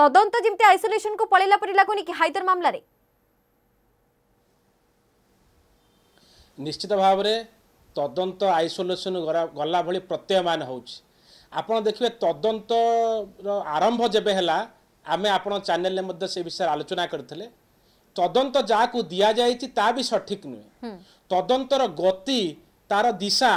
তদন্ত যেমন আইসোলেসন কু পলাইলা পরি লাগুনি কি হাইদর মামলার নিশ্চিত ভাবে তদন্ত আইসোলেসন গলা ভি প্রত্যয়মান হচ্ছে আপনার দেখবে তদন্ত আরম্ভ যেবে হল আমি আপনার চ্যানেলে মধ্যে সে বিষয়ে আলোচনা করে তদন্ত যা দিয়া যাই তা বি সঠিক নুহে তদন্তর গতি তার দিশা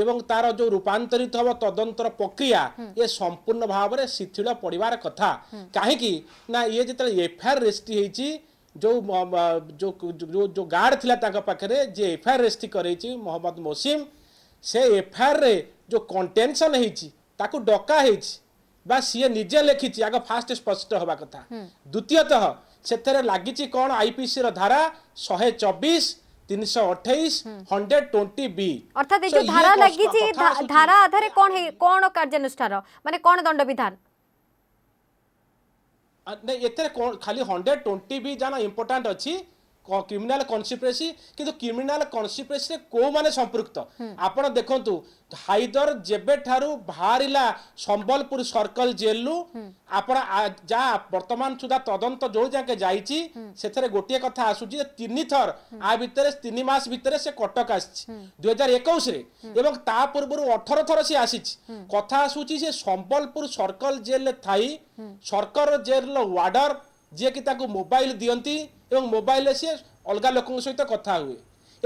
एवं तार जो रूपातरित हम तदंतर प्रक्रिया ये संपूर्ण भाव में शिथिल पड़वार कथा कहीं ये जो एफआईआर रेजिस्ट्री जो जो जो, जो गार्ड थी पाखे जी एफआईआर रेजिस्ट्री कर मोहम्मद मोसीम से एफआईआर रे जो कंटेनसन हो डकाई सी निजे लिखी आग फास्ट स्पष्ट हवा कथा द्वितीयतः से लगी कौन आईपीसी धारा शहे चबीश তিনশো অঠেইশ হন্ড্রেড টোয়েন্টি বি অর্থাৎ এই যে ইয়ে ধারা লাগিছে ধারা আধারে কোন কোন কার্যানুষ্ঠান মানে কোন দণ্ডবিধান এতে খালি হন্ড্রেড টোয়েন্টি বি জানা ইম্পর্টাট অছি ক্রিমিনাল কনসিপ্রেসি কিন্তু ক্রিমিনাল কনসিপ্রেসিরে কেউমানে সম্পৃক্ত আপনার দেখুন হাইদর যেবেঠার বাহারা সম্বলপুর সর্কল জেলু আপনার যা বর্তমান সুদ্ধা তদন্ত যে যাকে যাইছি সেথে গোটিয়ে কথা আসুচি যে তিন থর আ ভিতরে তিন মাস ভিতরে সে কটক আসছে দুই হাজার একুশে এবং তা পূর্ব অঠর থর সে আসিছি কথা আসুচি সে সম্বলপুর সর্কল জেলে থাই সর্কল জেলর ওয়ার্ডর যিয়ে কি তাকে মোবাইল দিকে এবং ମୋବାଇଲରେ ସିଏ ଅଲଗା ଲୋକଙ୍କ ସହିତ କଥା ହୁଏ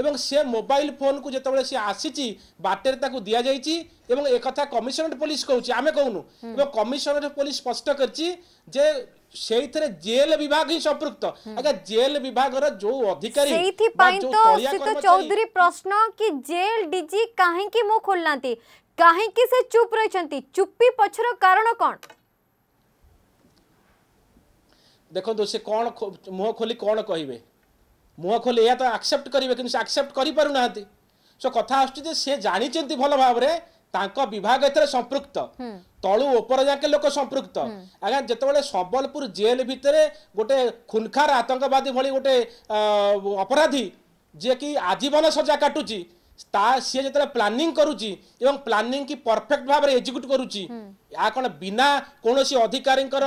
ଏବଂ ସେ ମୋବାଇଲ ଫୋନକୁ ଯେତେବେଳେ ସେ ଆସିଛି ବାଟରେ ତାକୁ ଦିଆଯାଇଛି ଏବଂ ଏକଥା କମିଶନରେଟ୍ ପୋଲିସ କହୁଛି ଆମେ କହୁନୁ ଏବଂ କମିଶନରେଟ୍ ପୋଲିସ ସ୍ପଷ୍ଟ କରିଛି ଯେ সেইথিরে জেল বিভাগ হি সম্পৃক্ত আজ্ঞা জেল বিভাগর যে অধিকারী সেইথিপাই তো অসিত চৌধুরী প্রশ্ন কি জেল ডিজি কাহিকি মুখ খোলনাতি কাহিকি সে চুপ রইছন্তি চুপি পছর কারণ কোন ଦେଖନ୍ତୁ ସେ କ'ଣ ମୁହଁ ଖୋଲି କ'ଣ କହିବେ ମୁହଁ ଖୋଲି ଏହା ତ ଆକ୍ସେପ୍ଟ କରିବେ କିନ୍ତୁ ସେ ଆକ୍ସେପ୍ଟ କରିପାରୁନାହାନ୍ତି ସୋ କଥା ଆସୁଛି ଯେ ସେ ଜାଣିଛନ୍ତି ଭଲ ଭାବରେ ତାଙ୍କ ବିଭାଗ ଏଥିରେ ସମ୍ପୃକ୍ତ ତଳୁ ଉପର ଯାକେ ଲୋକ ସମ୍ପୃକ୍ତ ଆଜ୍ଞା ଯେତେବେଳେ ସମ୍ବଲପୁର ଜେଲ୍ ଭିତରେ ଗୋଟେ ଖୁନଖାର ଆତଙ୍କବାଦୀ ଭଳି ଗୋଟେ ଅପରାଧୀ ଯିଏକି ଆଜୀବନ ସଜା କାଟୁଛି তা সি যেত প্লানিং করুচি এবং প্লানিং কি পরফেক্ট ভাবে এক্সিক্যুট করুচি ইয়া কোন বিনা কোনসি অধিকারীঙ্কর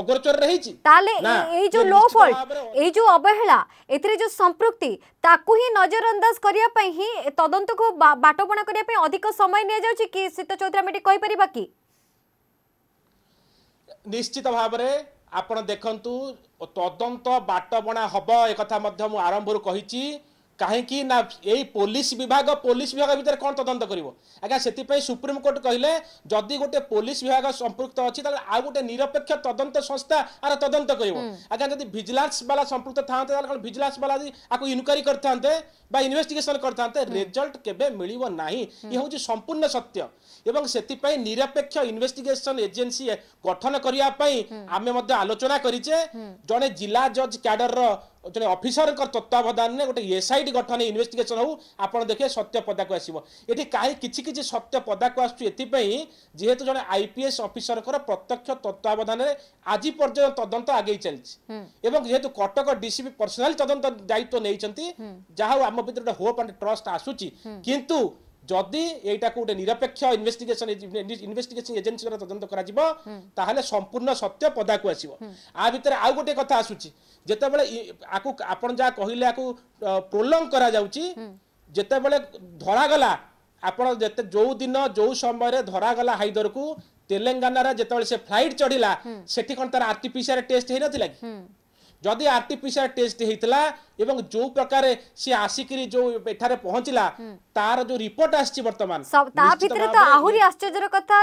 অগ্রচর রহিছি তাহলে এই যে লো ফল্ট এই যে অবহেলা এতিরে যে সম্পৃক্তি তাকু হি নজরअंदाज করিয়া পাই হি তদন্তকু বাটবণা করিয়া পাই অধিক সময় নিয়ে যাচ্ছে কি শীত চৌধুরী আমি কই পারিবা কি নিশ্চিত ভাবে আপন দেখন্তু তদন্ত বাটবণা হব একথা মধ্যে মু আরম্ভରୁ କହିছি କାହିଁକି ନା ଏଇ ପୋଲିସ ବିଭାଗ ପୋଲିସ ବିଭାଗ ଭିତରେ କ'ଣ ତଦନ୍ତ କରିବ ଆଜ୍ଞା ସେଥିପାଇଁ ସୁପ୍ରିମକୋର୍ଟ କହିଲେ ଯଦି ଗୋଟେ ପୋଲିସ ବିଭାଗ ସମ୍ପୃକ୍ତ ଅଛି ତାହେଲେ ଆଉ ଗୋଟେ ନିରପେକ୍ଷ ତଦନ୍ତ ସଂସ୍ଥା ଆର ତଦନ୍ତ କରିବ ଆଜ୍ଞା ଯଦି ଭିଜିଲାନ୍ସ ବାଲା ସମ୍ପୃକ୍ତ ଥାନ୍ତେ ତାହେଲେ କ'ଣ ଭିଜିଲାନ୍ସ ବାଲା ଯଦି ଆକୁ ଇନକ୍ୱାରି କରିଥାନ୍ତେ ବା କରିଥାନ୍ତେ ରେଜଲ୍ଟ କେବେ ମିଳିବ ନାହିଁ মিলব ହେଉଛି ସମ୍ପୂର୍ଣ୍ଣ ସତ୍ୟ ଏବଂ ସେଥିପାଇଁ ନିରପେକ୍ଷ সেপাই ଏଜେନ୍ସି ଗଠନ କରିବା ପାଇଁ ଆମେ ମଧ୍ୟ ଆଲୋଚନା କରିଛେ ଜଣେ ଜିଲ୍ଲା ଜଜ୍ କ୍ୟାଡରର ଜଣେ ଅଫିସରଙ୍କ ତତ୍ତ୍ୱାବଧାନରେ ଗୋଟେ ଏସ୍ଆଇଟି ଗଠନ ଇନଭେଷ୍ଟିଗେସନ୍ ହେଉ ଆପଣ ଦେଖିବେ ସତ୍ୟ ପଦାକୁ ଆସିବ ଏଠି କାହିଁ କିଛି କିଛି ସତ୍ୟ ପଦାକୁ ଆସୁଛି ଏଥିପାଇଁ ଯେହେତୁ ଜଣେ ଆଇପିଏସ୍ ଅଫିସରଙ୍କର ପ୍ରତ୍ୟକ୍ଷ ତତ୍ତ୍ୱାବଧାନରେ ଆଜି ପର୍ଯ୍ୟନ୍ତ ତଦନ୍ତ ଆଗେଇ ଚାଲିଛି ଏବଂ ଯେହେତୁ କଟକ ଡିସିପି ପର୍ସନାଲ ତଦନ୍ତ ଦାୟିତ୍ୱ ନେଇଛନ୍ତି ଯାହା ହଉ ଆମ ଭିତରେ ଗୋଟେ ହୋପ୍ ଆଣ୍ଡ ଟ୍ରଷ୍ଟ ଆସୁଛି କିନ୍ତୁ ଯଦି ଏଇଟାକୁ ଗୋଟେ ନିରପେକ୍ଷ ଇନଭେଷ୍ଟିଗେସନ ଇନଭେଷ୍ଟିଗେସନ ଏଜେନ୍ସିର ତଦନ୍ତ କରାଯିବ ତାହେଲେ ସମ୍ପୂର୍ଣ୍ଣ ସତ୍ୟ ପଦାକୁ ଆସିବ ଆ ଭିତରେ ଆଉ ଗୋଟେ କଥା ଆସୁଛି ଯେତେବେଳେ ଆକୁ ଆପଣ ଯାହା କହିଲେ ଆକୁ ପ୍ରୋଲଙ୍ଗ କରାଯାଉଛି ଯେତେବେଳେ ଧରାଗଲା ଆପଣ ଯେତେ ଯୋଉ ଦିନ ଯୋଉ ସମୟରେ ଧରାଗଲା ହାଇଦରକୁ ତେଲେଙ୍ଗାନାରେ ଯେତେବେଳେ ସେ ଫ୍ଲାଇଟ୍ ଚଢିଲା ସେଠି କ'ଣ ତାର ଆର୍ଟିପିସିଆର ଟେଷ୍ଟ ହେଇନଥିଲା କି ଯଦି ଆର୍ଟିପିସିଆର ଟେଷ୍ଟ ହେଇଥିଲା ଏବଂ ଯୋଉ ପ୍ରକାରେ ସେ ଆସିକିରି ଯୋଉ ଏଠାରେ ପହଞ୍ଚିଲା ତାର ଯୋଉ ରିପୋର୍ଟ ଆସିଛି ବର୍ତ୍ତମାନ ତା ଭିତରେ ତ ଆହୁରି ଆଶ୍ଚର୍ଯ୍ୟର କଥା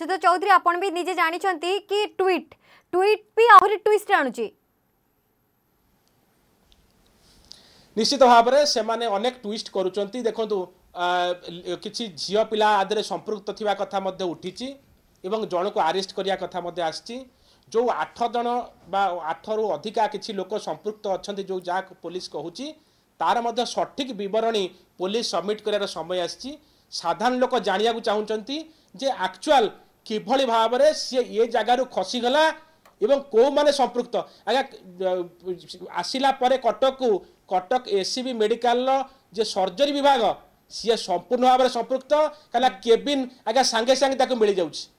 ସିଦ୍ଧ ଚୌଧୁରୀ ଆପଣ ବି ନିଜେ ଜାଣିଛନ୍ତି କି ଟ୍ୱିଟ୍ ଟ୍ୱିଟ୍ ବି ଆହୁରି ଟ୍ୱିଷ୍ଟ ଆଣୁଛି ନିଶ୍ଚିତ ଭାବରେ ସେମାନେ ଅନେକ ଟ୍ୱିଷ୍ଟ କରୁଛନ୍ତି ଦେଖନ୍ତୁ କିଛି ଝିଅ ପିଲା ଆଦେହରେ ସମ୍ପୃକ୍ତ ଥିବା କଥା ମଧ୍ୟ ଉଠିଛି ଏବଂ ଜଣକୁ ଆରେଷ୍ଟ କରିବା କଥା ମଧ୍ୟ ଆସିଛି ଯେଉଁ ଆଠ ଜଣ ବା ଆଠରୁ ଅଧିକା କିଛି ଲୋକ ସମ୍ପୃକ୍ତ ଅଛନ୍ତି ଯେଉଁ ଯାହାକୁ ପୋଲିସ କହୁଛି ତାର ମଧ୍ୟ ସଠିକ୍ ବିବରଣୀ ପୋଲିସ ସବମିଟ୍ କରିବାର ସମୟ ଆସିଛି ସାଧାରଣ ଲୋକ ଜାଣିବାକୁ ଚାହୁଁଛନ୍ତି ଯେ ଆକ୍ଚୁଆଲ୍ କିଭଳି ଭାବରେ ସିଏ ଏ ଜାଗାରୁ ଖସିଗଲା ଏବଂ କେଉଁମାନେ ସମ୍ପୃକ୍ତ ଆଜ୍ଞା ଆସିଲା ପରେ କଟକକୁ କଟକ ଏସ୍ସିବି ମେଡ଼ିକାଲର ଯେ ସର୍ଜରୀ ବିଭାଗ ସିଏ ସମ୍ପୂର୍ଣ୍ଣ ଭାବରେ ସମ୍ପୃକ୍ତ କାହିଁକିନା କେବିନ୍ ଆଜ୍ଞା ସାଙ୍ଗେ ସାଙ୍ଗେ ତାକୁ ମିଳିଯାଉଛି